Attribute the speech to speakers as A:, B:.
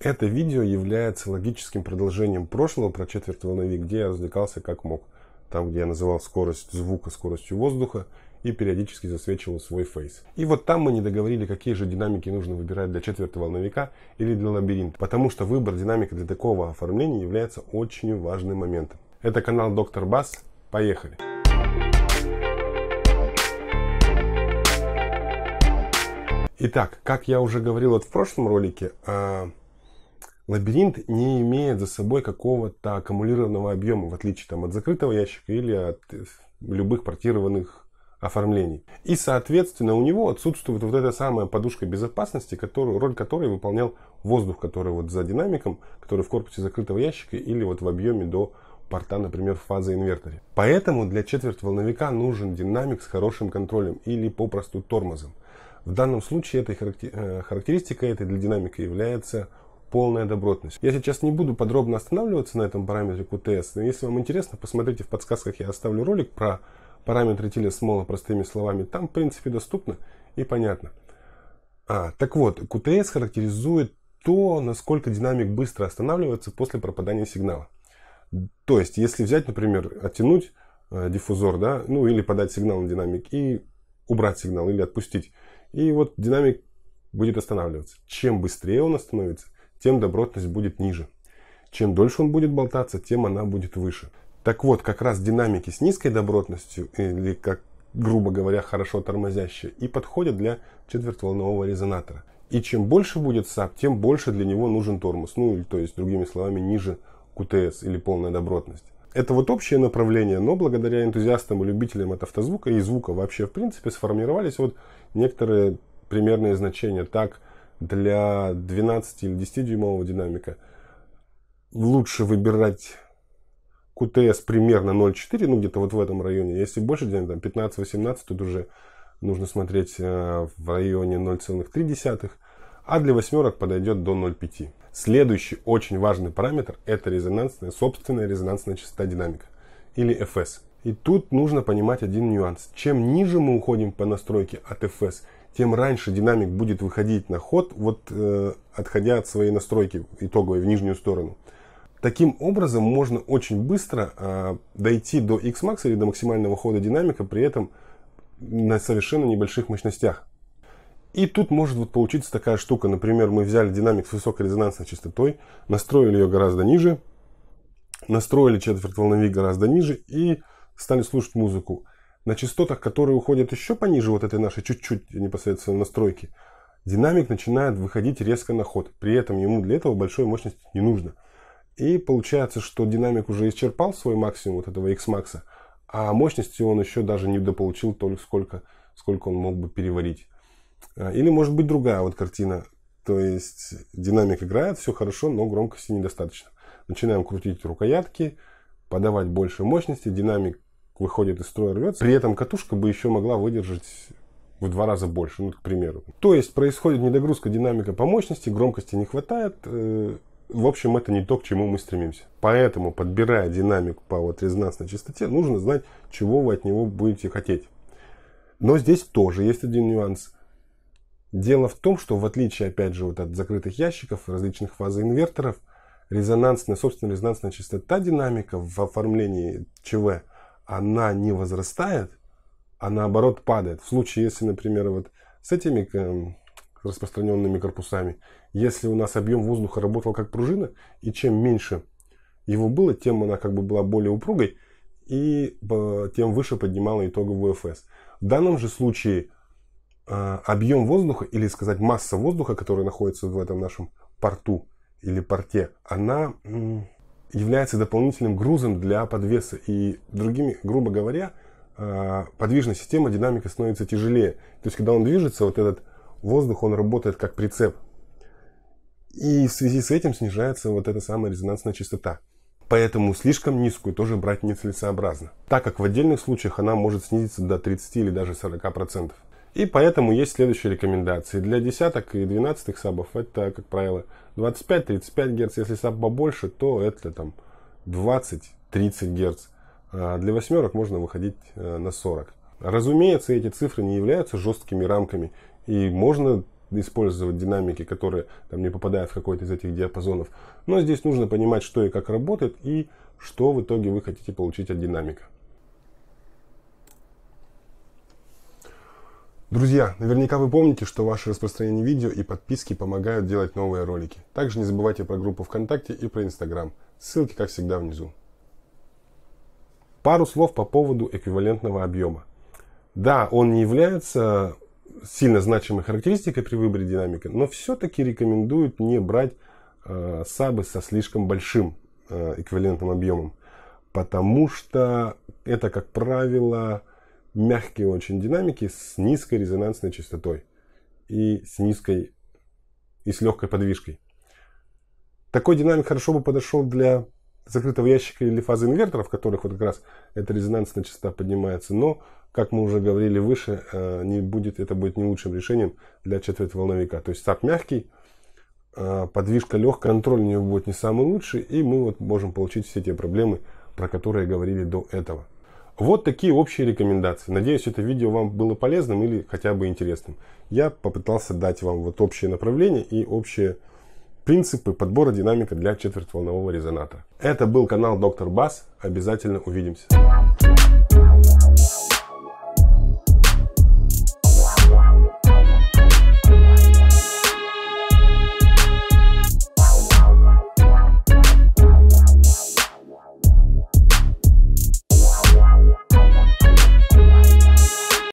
A: Это видео является логическим продолжением прошлого про четверть волны, где я развлекался как мог. Там, где я называл скорость звука скоростью воздуха и периодически засвечивал свой фейс. И вот там мы не договорили, какие же динамики нужно выбирать для четвертого волновика или для лабиринта, потому что выбор динамика для такого оформления является очень важным моментом. Это канал Доктор Бас. Поехали! Итак, как я уже говорил вот в прошлом ролике, а, Лабиринт не имеет за собой какого-то аккумулированного объема, в отличие там, от закрытого ящика или от э, любых портированных оформлений. И, соответственно, у него отсутствует вот эта самая подушка безопасности, которую, роль которой выполнял воздух, который вот за динамиком, который в корпусе закрытого ящика или вот в объеме до порта, например, в фазе инверторе. Поэтому для четверть волновика нужен динамик с хорошим контролем или попросту тормозом. В данном случае этой характери... Э, характеристикой этой для динамика является полная добротность. Я сейчас не буду подробно останавливаться на этом параметре QTS. Но если вам интересно, посмотрите в подсказках, я оставлю ролик про параметры телесмола простыми словами. Там, в принципе, доступно и понятно. А, так вот, QTS характеризует то, насколько динамик быстро останавливается после пропадания сигнала. То есть, если взять, например, оттянуть э, диффузор, да, ну или подать сигнал на динамик и убрать сигнал или отпустить. И вот динамик будет останавливаться. Чем быстрее он остановится, тем добротность будет ниже. Чем дольше он будет болтаться, тем она будет выше. Так вот, как раз динамики с низкой добротностью, или как грубо говоря, хорошо тормозящие, и подходят для четвертьволнового резонатора. И чем больше будет САП, тем больше для него нужен тормоз. Ну, или, то есть, другими словами, ниже QTS или полная добротность. Это вот общее направление, но благодаря энтузиастам и любителям от автозвука и звука вообще в принципе сформировались вот некоторые примерные значения. Так, для 12 или 10-дюймового динамика лучше выбирать QTS примерно 0.4, ну где-то вот в этом районе. Если больше динамик, там 15-18, тут уже нужно смотреть э, в районе 0,3, а для восьмерок подойдет до 0,5. Следующий очень важный параметр – это резонансная, собственная резонансная частота динамика, или FS. И тут нужно понимать один нюанс. Чем ниже мы уходим по настройке от FS – тем раньше динамик будет выходить на ход, вот э, отходя от своей настройки итоговой в нижнюю сторону. Таким образом можно очень быстро э, дойти до Xmax или до максимального хода динамика, при этом на совершенно небольших мощностях. И тут может вот получиться такая штука. Например, мы взяли динамик с высокой резонансной частотой, настроили ее гораздо ниже, настроили четверть волновик гораздо ниже и стали слушать музыку на частотах, которые уходят еще пониже вот этой нашей чуть-чуть непосредственно настройки, динамик начинает выходить резко на ход. При этом ему для этого большой мощности не нужно. И получается, что динамик уже исчерпал свой максимум вот этого X-макса, а мощности он еще даже не дополучил только сколько, сколько он мог бы переварить. А, или может быть другая вот картина. То есть динамик играет, все хорошо, но громкости недостаточно. Начинаем крутить рукоятки, подавать больше мощности, динамик выходит из строя, рвется. При этом катушка бы еще могла выдержать в два раза больше, ну, к примеру. То есть происходит недогрузка динамика по мощности, громкости не хватает. Э, в общем, это не то, к чему мы стремимся. Поэтому, подбирая динамик по вот резонансной частоте, нужно знать, чего вы от него будете хотеть. Но здесь тоже есть один нюанс. Дело в том, что в отличие, опять же, вот от закрытых ящиков, различных фазоинверторов, резонансная, собственно, резонансная частота динамика в оформлении ЧВ – она не возрастает, а наоборот падает. В случае, если, например, вот с этими эм, распространенными корпусами, если у нас объем воздуха работал как пружина, и чем меньше его было, тем она как бы была более упругой, и э, тем выше поднимала итоговую ФС. В данном же случае э, объем воздуха, или сказать масса воздуха, которая находится в этом нашем порту или порте, она является дополнительным грузом для подвеса. И другими, грубо говоря, э, подвижная система, динамика становится тяжелее. То есть, когда он движется, вот этот воздух, он работает как прицеп. И в связи с этим снижается вот эта самая резонансная частота. Поэтому слишком низкую тоже брать нецелесообразно, так как в отдельных случаях она может снизиться до 30 или даже 40%. И поэтому есть следующие рекомендации. Для десяток и двенадцатых сабов это, как правило, 25-35 Гц. Если саб побольше, то это там 20-30 Гц. А для восьмерок можно выходить э, на 40. Разумеется, эти цифры не являются жесткими рамками. И можно использовать динамики, которые там, не попадают в какой-то из этих диапазонов. Но здесь нужно понимать, что и как работает, и что в итоге вы хотите получить от динамика. Друзья, наверняка вы помните, что ваше распространение видео и подписки помогают делать новые ролики. Также не забывайте про группу ВКонтакте и про Инстаграм. Ссылки, как всегда, внизу. Пару слов по поводу эквивалентного объема. Да, он не является сильно значимой характеристикой при выборе динамика, но все-таки рекомендуют не брать э, сабы со слишком большим э, эквивалентным объемом, потому что это, как правило, мягкие очень динамики с низкой резонансной частотой и с низкой и с легкой подвижкой. Такой динамик хорошо бы подошел для закрытого ящика или фазы инверторов, в которых вот как раз эта резонансная частота поднимается, но, как мы уже говорили выше, э, не будет, это будет не лучшим решением для волновика. То есть сап мягкий, э, подвижка легкая, контроль у него будет не самый лучший, и мы вот можем получить все те проблемы, про которые говорили до этого. Вот такие общие рекомендации. Надеюсь, это видео вам было полезным или хотя бы интересным. Я попытался дать вам вот общее направление и общие принципы подбора динамика для четвертьволнового резонатора. Это был канал Доктор Бас. Обязательно увидимся.